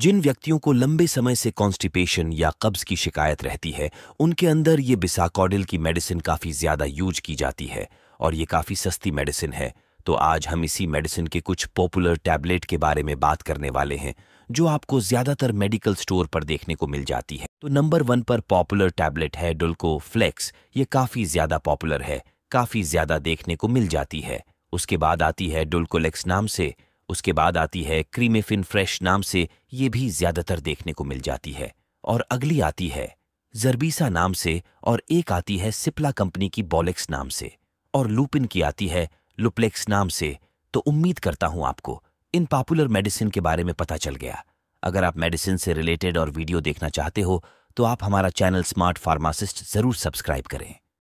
जिन व्यक्तियों को लंबे समय से कॉन्स्टिपेशन या कब्ज की शिकायत रहती है उनके अंदर ये बिसाकॉडिल की मेडिसिन काफ़ी ज़्यादा यूज की जाती है और ये काफ़ी सस्ती मेडिसिन है तो आज हम इसी मेडिसिन के कुछ पॉपुलर टैबलेट के बारे में बात करने वाले हैं जो आपको ज़्यादातर मेडिकल स्टोर पर देखने को मिल जाती है तो नंबर वन पर पॉपुलर टैबलेट है डुल्को फ्लेक्स ये काफ़ी ज़्यादा पॉपुलर है काफ़ी ज़्यादा देखने को मिल जाती है उसके बाद आती है डुल्कोलेक्स नाम से उसके बाद आती है क्रीमेफिन फ्रेश नाम से ये भी ज्यादातर देखने को मिल जाती है और अगली आती है जरबीसा नाम से और एक आती है सिप्ला कंपनी की बॉलेक्स नाम से और लूपिन की आती है लुप्लेक्स नाम से तो उम्मीद करता हूं आपको इन पॉपुलर मेडिसिन के बारे में पता चल गया अगर आप मेडिसिन से रिलेटेड और वीडियो देखना चाहते हो तो आप हमारा चैनल स्मार्ट फार्मासिस्ट जरूर सब्सक्राइब करें